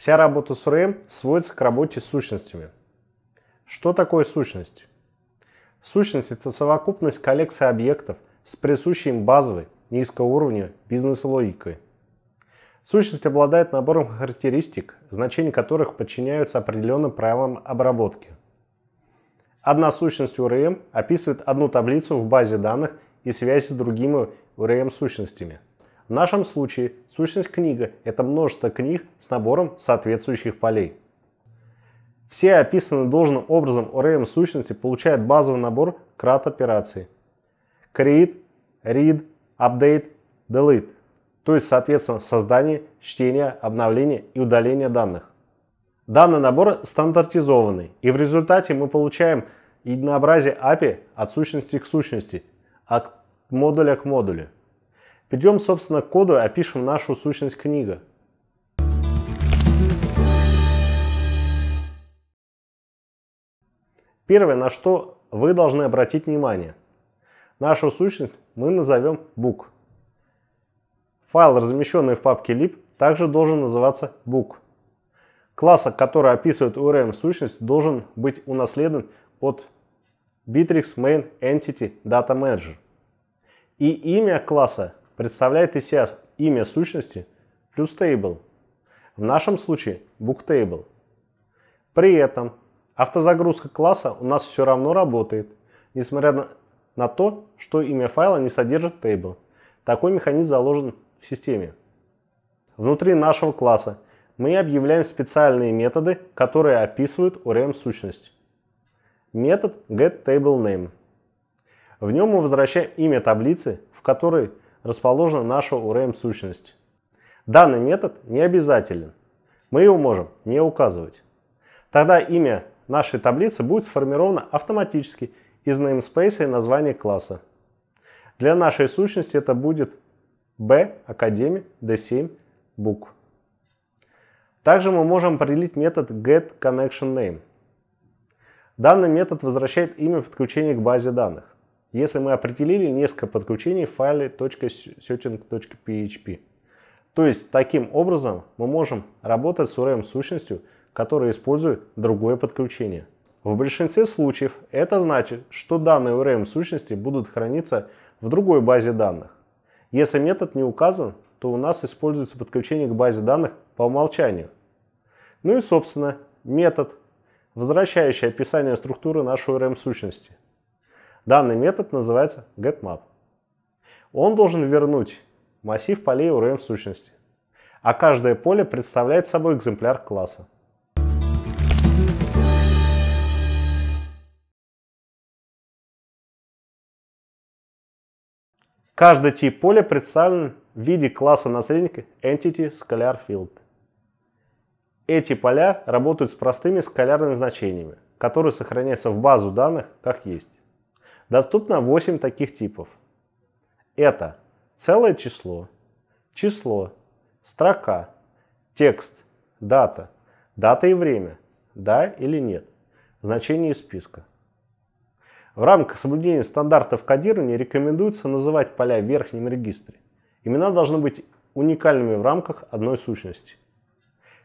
Вся работа с ORM сводится к работе с сущностями. Что такое сущность? Сущность – это совокупность коллекции объектов с присущей им базовой, низкого уровня бизнес-логикой. Сущность обладает набором характеристик, значения которых подчиняются определенным правилам обработки. Одна сущность URM описывает одну таблицу в базе данных и связь с другими URM-сущностями – в нашем случае сущность книга – это множество книг с набором соответствующих полей. Все описанные должным образом ORM сущности получают базовый набор крат операций. Create, Read, Update, Delete. То есть, соответственно, создание, чтение, обновление и удаление данных. Данный набор стандартизованный, и в результате мы получаем единообразие API от сущности к сущности, от модуля к модулю. Перейдем, собственно, к коду и опишем нашу сущность книга. Первое, на что вы должны обратить внимание. Нашу сущность мы назовем book. Файл, размещенный в папке lib, также должен называться book. Класс, который описывает URM сущность, должен быть унаследован от Bittrex Main Entity Data Manager. И имя класса представляет из себя имя сущности плюс table, в нашем случае booktable. При этом автозагрузка класса у нас все равно работает, несмотря на, на то, что имя файла не содержит table. Такой механизм заложен в системе. Внутри нашего класса мы объявляем специальные методы, которые описывают ORM сущность. Метод getTableName. В нем мы возвращаем имя таблицы, в которой расположена наша ORM-сущность. Данный метод не обязателен. Мы его можем не указывать. Тогда имя нашей таблицы будет сформировано автоматически из namespace и названия класса. Для нашей сущности это будет b академия d7 book. Также мы можем определить метод getConnectionName. Данный метод возвращает имя подключения к базе данных если мы определили несколько подключений в файле .setting.php. То есть таким образом мы можем работать с URM-сущностью, которая использует другое подключение. В большинстве случаев это значит, что данные URM-сущности будут храниться в другой базе данных. Если метод не указан, то у нас используется подключение к базе данных по умолчанию. Ну и собственно метод, возвращающий описание структуры нашей URM-сущности. Данный метод называется getMap. Он должен вернуть массив полей и сущности, а каждое поле представляет собой экземпляр класса. Каждый тип поля представлен в виде класса наследника Entity Scalar Field. Эти поля работают с простыми скалярными значениями, которые сохраняются в базу данных как есть. Доступно 8 таких типов. Это целое число, число, строка, текст, дата, дата и время, да или нет, значение списка. В рамках соблюдения стандартов кодирования рекомендуется называть поля в верхнем регистре. Имена должны быть уникальными в рамках одной сущности.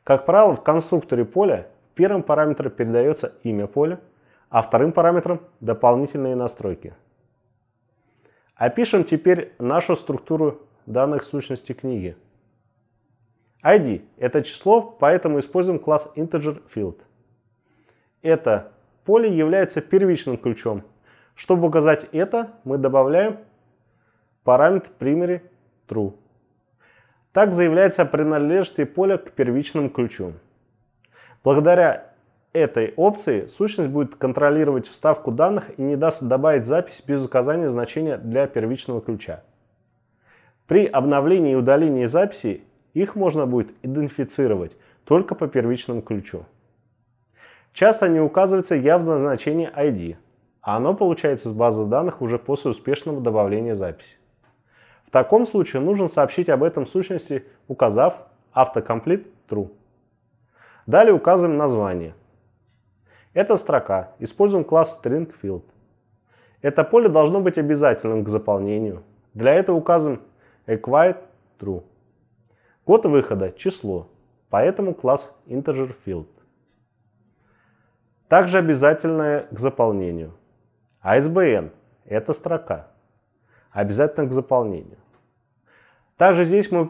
Как правило, в конструкторе поля первым параметром передается имя поля, а вторым параметром – дополнительные настройки. Опишем теперь нашу структуру данных сущности книги. ID – это число, поэтому используем класс IntegerField. Это поле является первичным ключом. Чтобы указать это, мы добавляем параметр primary true. Так заявляется принадлежность поля к первичным ключу. Благодаря этой опции сущность будет контролировать вставку данных и не даст добавить запись без указания значения для первичного ключа. При обновлении и удалении записи их можно будет идентифицировать только по первичному ключу. Часто не указывается явное значение ID, а оно получается с базы данных уже после успешного добавления записи. В таком случае нужно сообщить об этом сущности, указав автокомплит true. Далее указываем название – это строка. Используем класс stringField. Это поле должно быть обязательным к заполнению. Для этого указываем acquired true. Год выхода – число, поэтому класс IntegerField. Также обязательное к заполнению. ISBN а – это строка. Обязательно к заполнению. Также здесь мы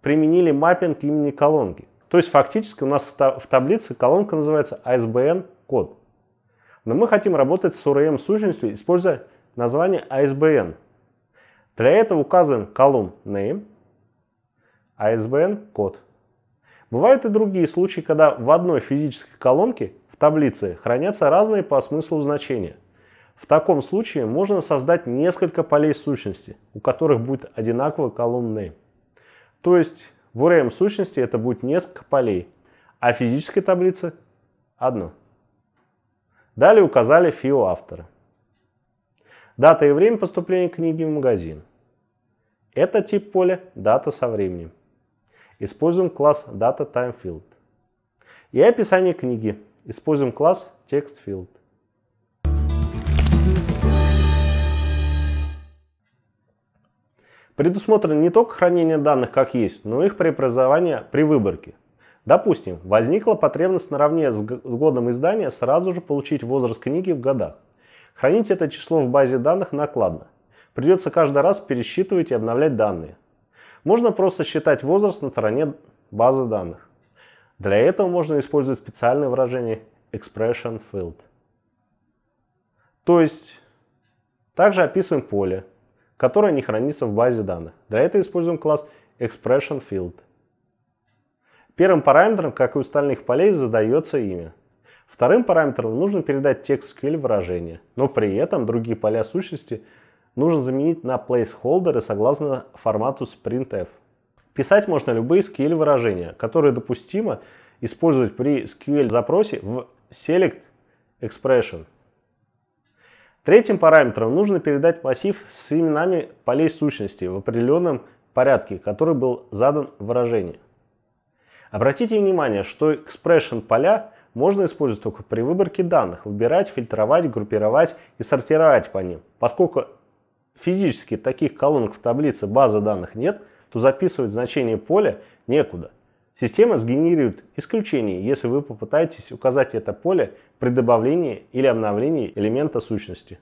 применили маппинг имени колонки. То есть фактически у нас в таблице колонка называется ISBN код. Но мы хотим работать с URM сущностью, используя название ISBN. Для этого указываем колumn name, ISBN код. Бывают и другие случаи, когда в одной физической колонке в таблице хранятся разные по смыслу значения. В таком случае можно создать несколько полей сущности, у которых будет одинаковая column name. То есть в URM сущности это будет несколько полей, а в физической таблице одно. Далее указали фио автора. Дата и время поступления книги в магазин. Это тип поля «Дата со временем». Используем класс «Data Time Field». И описание книги. Используем класс «Text Field». Предусмотрено не только хранение данных как есть, но и их преобразование при выборке. Допустим, возникла потребность наравне с годом издания сразу же получить возраст книги в годах. Хранить это число в базе данных накладно. Придется каждый раз пересчитывать и обновлять данные. Можно просто считать возраст на стороне базы данных. Для этого можно использовать специальное выражение expression field. То есть, также описываем поле, которое не хранится в базе данных. Для этого используем класс expression field – Первым параметром, как и у остальных полей, задается имя. Вторым параметром нужно передать текст или выражение, но при этом другие поля сущности нужно заменить на placeholder согласно формату sprintf. Писать можно любые SQL выражения, которые допустимо использовать при SQL запросе в select expression. Третьим параметром нужно передать массив с именами полей сущности в определенном порядке, который был задан в выражении. Обратите внимание, что expression поля можно использовать только при выборке данных, выбирать, фильтровать, группировать и сортировать по ним. Поскольку физически таких колонок в таблице базы данных нет, то записывать значение поля некуда. Система сгенерирует исключение, если вы попытаетесь указать это поле при добавлении или обновлении элемента сущности.